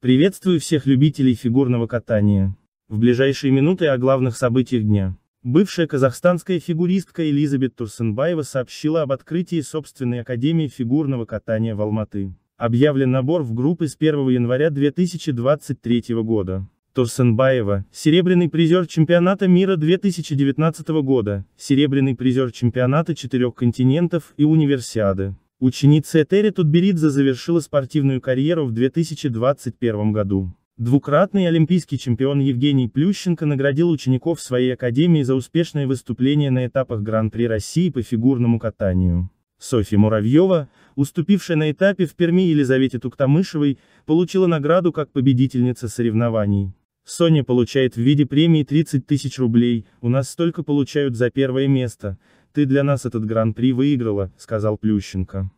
Приветствую всех любителей фигурного катания. В ближайшие минуты о главных событиях дня. Бывшая казахстанская фигуристка Элизабет Турсенбаева сообщила об открытии собственной академии фигурного катания в Алматы. Объявлен набор в группы с 1 января 2023 года. Турсенбаева, серебряный призер чемпионата мира 2019 года, серебряный призер чемпионата четырех континентов и универсиады. Ученица Этери Тутберидзе завершила спортивную карьеру в 2021 году. Двукратный олимпийский чемпион Евгений Плющенко наградил учеников своей академии за успешное выступление на этапах Гран-при России по фигурному катанию. Софья Муравьева, уступившая на этапе в Перми Елизавете Туктамышевой, получила награду как победительница соревнований. Соня получает в виде премии 30 тысяч рублей, у нас столько получают за первое место, «Ты для нас этот гран-при выиграла», — сказал Плющенко.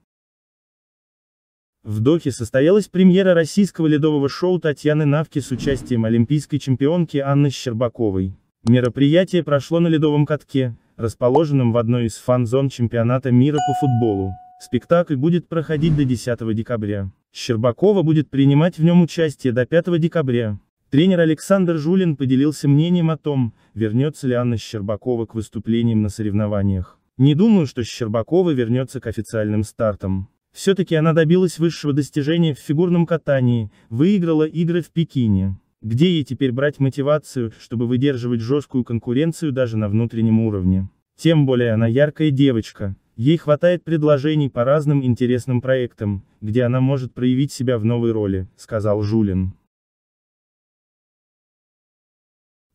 В Дохе состоялась премьера российского ледового шоу Татьяны Навки с участием олимпийской чемпионки Анны Щербаковой. Мероприятие прошло на ледовом катке, расположенном в одной из фан-зон чемпионата мира по футболу. Спектакль будет проходить до 10 декабря. Щербакова будет принимать в нем участие до 5 декабря. Тренер Александр Жулин поделился мнением о том, вернется ли Анна Щербакова к выступлениям на соревнованиях. Не думаю, что Щербакова вернется к официальным стартам. Все-таки она добилась высшего достижения в фигурном катании, выиграла игры в Пекине. Где ей теперь брать мотивацию, чтобы выдерживать жесткую конкуренцию даже на внутреннем уровне? Тем более она яркая девочка, ей хватает предложений по разным интересным проектам, где она может проявить себя в новой роли, сказал Жулин.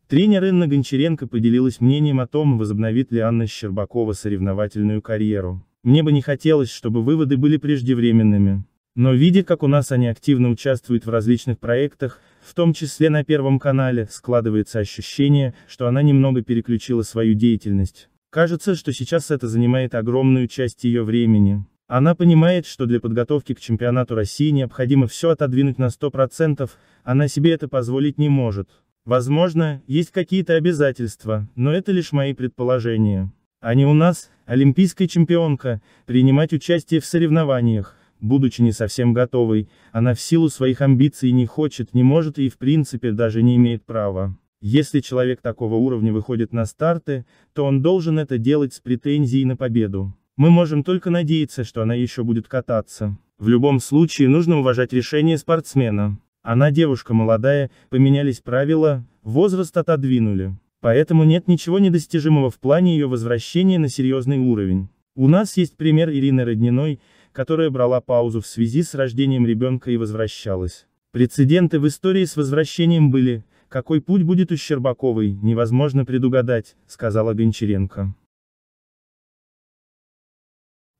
Тренер Инна Гончаренко поделилась мнением о том, возобновит ли Анна Щербакова соревновательную карьеру. Мне бы не хотелось, чтобы выводы были преждевременными. Но видя, как у нас они активно участвуют в различных проектах, в том числе на Первом канале, складывается ощущение, что она немного переключила свою деятельность. Кажется, что сейчас это занимает огромную часть ее времени. Она понимает, что для подготовки к чемпионату России необходимо все отодвинуть на 100%, она себе это позволить не может. Возможно, есть какие-то обязательства, но это лишь мои предположения. А не у нас, олимпийская чемпионка, принимать участие в соревнованиях, будучи не совсем готовой, она в силу своих амбиций не хочет, не может и в принципе даже не имеет права. Если человек такого уровня выходит на старты, то он должен это делать с претензией на победу. Мы можем только надеяться, что она еще будет кататься. В любом случае нужно уважать решение спортсмена. Она девушка молодая, поменялись правила, возраст отодвинули. Поэтому нет ничего недостижимого в плане ее возвращения на серьезный уровень. У нас есть пример Ирины Родниной, которая брала паузу в связи с рождением ребенка и возвращалась. Прецеденты в истории с возвращением были, какой путь будет у Щербаковой, невозможно предугадать, сказала Гончаренко.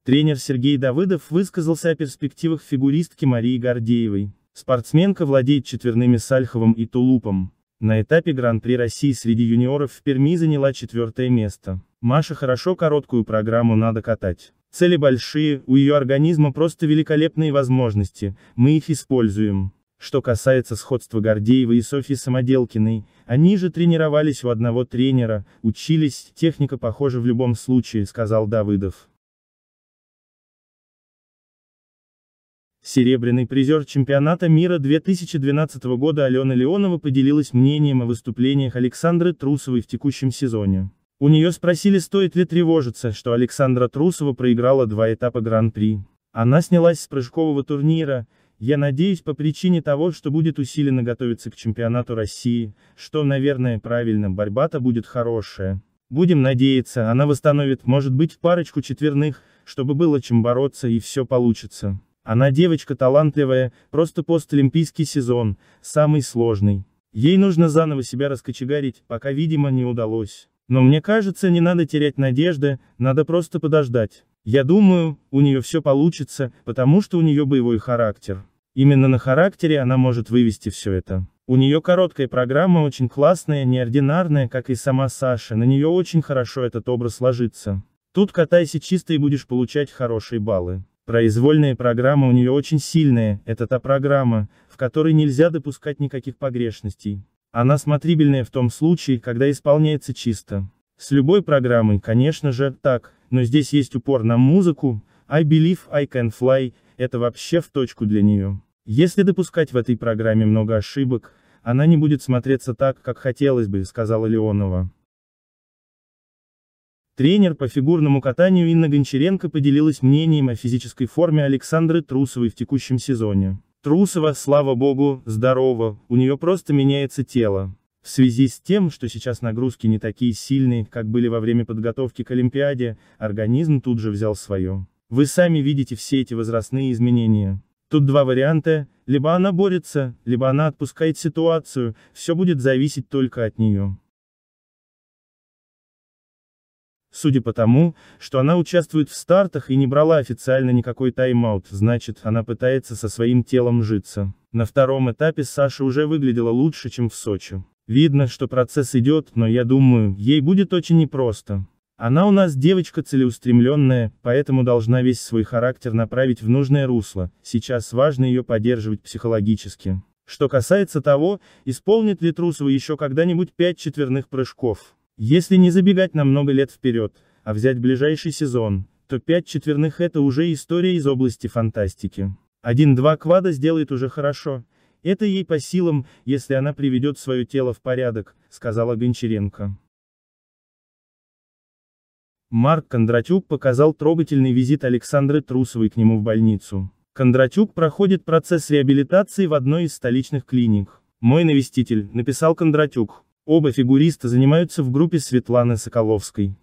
Тренер Сергей Давыдов высказался о перспективах фигуристки Марии Гордеевой. Спортсменка владеет четверными сальховым и тулупом. На этапе Гран-при России среди юниоров в Перми заняла четвертое место. Маша хорошо короткую программу надо катать. Цели большие, у ее организма просто великолепные возможности, мы их используем. Что касается сходства Гордеева и Софьи Самоделкиной, они же тренировались у одного тренера, учились, техника похожа в любом случае, сказал Давыдов. Серебряный призер чемпионата мира 2012 года Алена Леонова поделилась мнением о выступлениях Александры Трусовой в текущем сезоне. У нее спросили, стоит ли тревожиться, что Александра Трусова проиграла два этапа Гран-при. Она снялась с прыжкового турнира, я надеюсь по причине того, что будет усиленно готовиться к чемпионату России, что, наверное, правильно, борьба-то будет хорошая. Будем надеяться, она восстановит, может быть, парочку четверных, чтобы было чем бороться и все получится. Она девочка талантливая, просто постолимпийский сезон, самый сложный. Ей нужно заново себя раскочегарить, пока, видимо, не удалось. Но мне кажется, не надо терять надежды, надо просто подождать. Я думаю, у нее все получится, потому что у нее боевой характер. Именно на характере она может вывести все это. У нее короткая программа очень классная, неординарная, как и сама Саша, на нее очень хорошо этот образ ложится. Тут катайся чисто и будешь получать хорошие баллы. Произвольная программа у нее очень сильная. это та программа, в которой нельзя допускать никаких погрешностей. Она смотрибельная в том случае, когда исполняется чисто. С любой программой, конечно же, так, но здесь есть упор на музыку, I believe I can fly, это вообще в точку для нее. Если допускать в этой программе много ошибок, она не будет смотреться так, как хотелось бы, сказала Леонова. Тренер по фигурному катанию Инна Гончаренко поделилась мнением о физической форме Александры Трусовой в текущем сезоне. Трусова, слава богу, здорова, у нее просто меняется тело. В связи с тем, что сейчас нагрузки не такие сильные, как были во время подготовки к Олимпиаде, организм тут же взял свое. Вы сами видите все эти возрастные изменения. Тут два варианта, либо она борется, либо она отпускает ситуацию, все будет зависеть только от нее. Судя по тому, что она участвует в стартах и не брала официально никакой тайм-аут, значит, она пытается со своим телом житься. На втором этапе Саша уже выглядела лучше, чем в Сочи. Видно, что процесс идет, но я думаю, ей будет очень непросто. Она у нас девочка целеустремленная, поэтому должна весь свой характер направить в нужное русло, сейчас важно ее поддерживать психологически. Что касается того, исполнит ли Трусова еще когда-нибудь пять четверных прыжков, если не забегать на много лет вперед, а взять ближайший сезон, то пять четверных это уже история из области фантастики. Один-два квада сделает уже хорошо, это ей по силам, если она приведет свое тело в порядок, сказала Гончаренко. Марк Кондратюк показал трогательный визит Александры Трусовой к нему в больницу. Кондратюк проходит процесс реабилитации в одной из столичных клиник. «Мой навеститель», — написал Кондратюк, Оба фигуриста занимаются в группе Светланы Соколовской.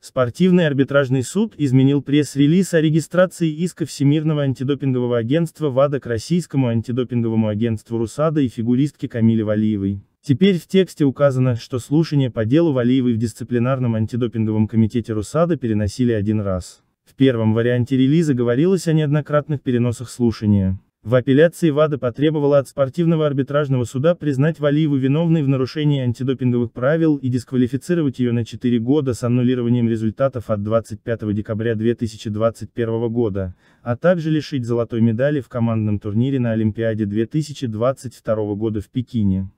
Спортивный арбитражный суд изменил пресс-релиз о регистрации иска Всемирного антидопингового агентства ВАДА к российскому антидопинговому агентству РУСАДА и фигуристке Камиле Валиевой. Теперь в тексте указано, что слушание по делу Валиевой в дисциплинарном антидопинговом комитете РУСАДА переносили один раз. В первом варианте релиза говорилось о неоднократных переносах слушания. В апелляции ВАДА потребовала от спортивного арбитражного суда признать Валиеву виновной в нарушении антидопинговых правил и дисквалифицировать ее на 4 года с аннулированием результатов от 25 декабря 2021 года, а также лишить золотой медали в командном турнире на Олимпиаде 2022 года в Пекине.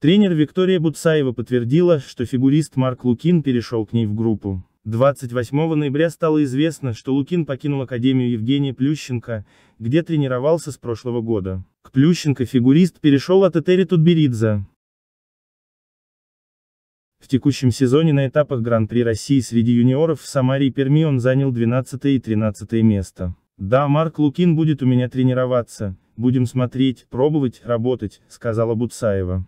Тренер Виктория Буцаева подтвердила, что фигурист Марк Лукин перешел к ней в группу. 28 ноября стало известно, что Лукин покинул Академию Евгения Плющенко, где тренировался с прошлого года. К Плющенко фигурист перешел от Этери Тутберидзе. В текущем сезоне на этапах Гран-при России среди юниоров в Самаре и Перми он занял 12 и 13 место. «Да, Марк Лукин будет у меня тренироваться, будем смотреть, пробовать, работать», — сказала Буцаева.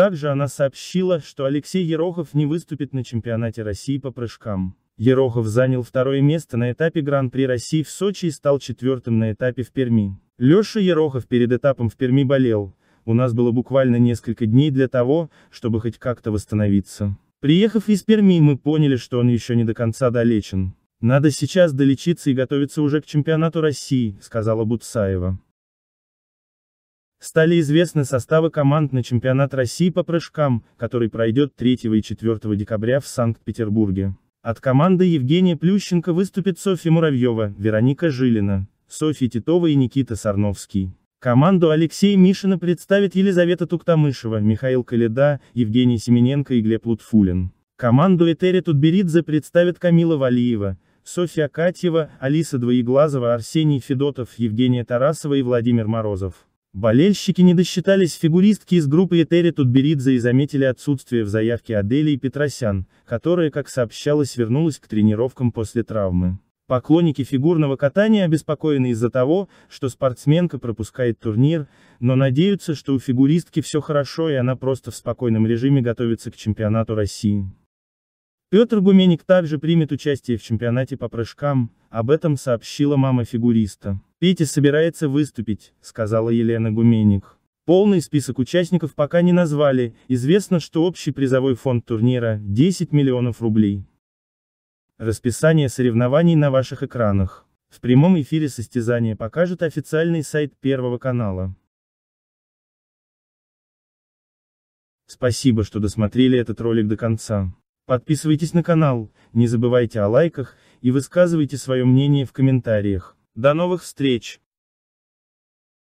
Также она сообщила, что Алексей Ерохов не выступит на чемпионате России по прыжкам. Ерохов занял второе место на этапе Гран-при России в Сочи и стал четвертым на этапе в Перми. Леша Ерохов перед этапом в Перми болел. У нас было буквально несколько дней для того, чтобы хоть как-то восстановиться. Приехав из Перми, мы поняли, что он еще не до конца долечен. Надо сейчас долечиться и готовиться уже к чемпионату России, сказала Буцаева. Стали известны составы команд на чемпионат России по прыжкам, который пройдет 3 и 4 декабря в Санкт-Петербурге. От команды Евгения Плющенко выступит Софья Муравьева, Вероника Жилина, Софья Титова и Никита Сарновский. Команду Алексея Мишина представит Елизавета Туктамышева, Михаил Каледа, Евгений Семененко и Глеб Лутфулин. Команду Этери Тутберидзе представит Камила Валиева, Софья Катьева, Алиса Двоеглазова, Арсений Федотов, Евгения Тарасова и Владимир Морозов. Болельщики не досчитались фигуристки из группы Этери Тутберидзе и заметили отсутствие в заявке Адели и Петросян, которая, как сообщалось, вернулась к тренировкам после травмы. Поклонники фигурного катания обеспокоены из-за того, что спортсменка пропускает турнир, но надеются, что у фигуристки все хорошо и она просто в спокойном режиме готовится к чемпионату России. Петр Гуменик также примет участие в чемпионате по прыжкам, об этом сообщила мама фигуриста. Петя собирается выступить, сказала Елена Гуменик. Полный список участников пока не назвали, известно, что общий призовой фонд турнира – 10 миллионов рублей. Расписание соревнований на ваших экранах. В прямом эфире состязания покажет официальный сайт Первого канала. Спасибо, что досмотрели этот ролик до конца. Подписывайтесь на канал, не забывайте о лайках и высказывайте свое мнение в комментариях. До новых встреч!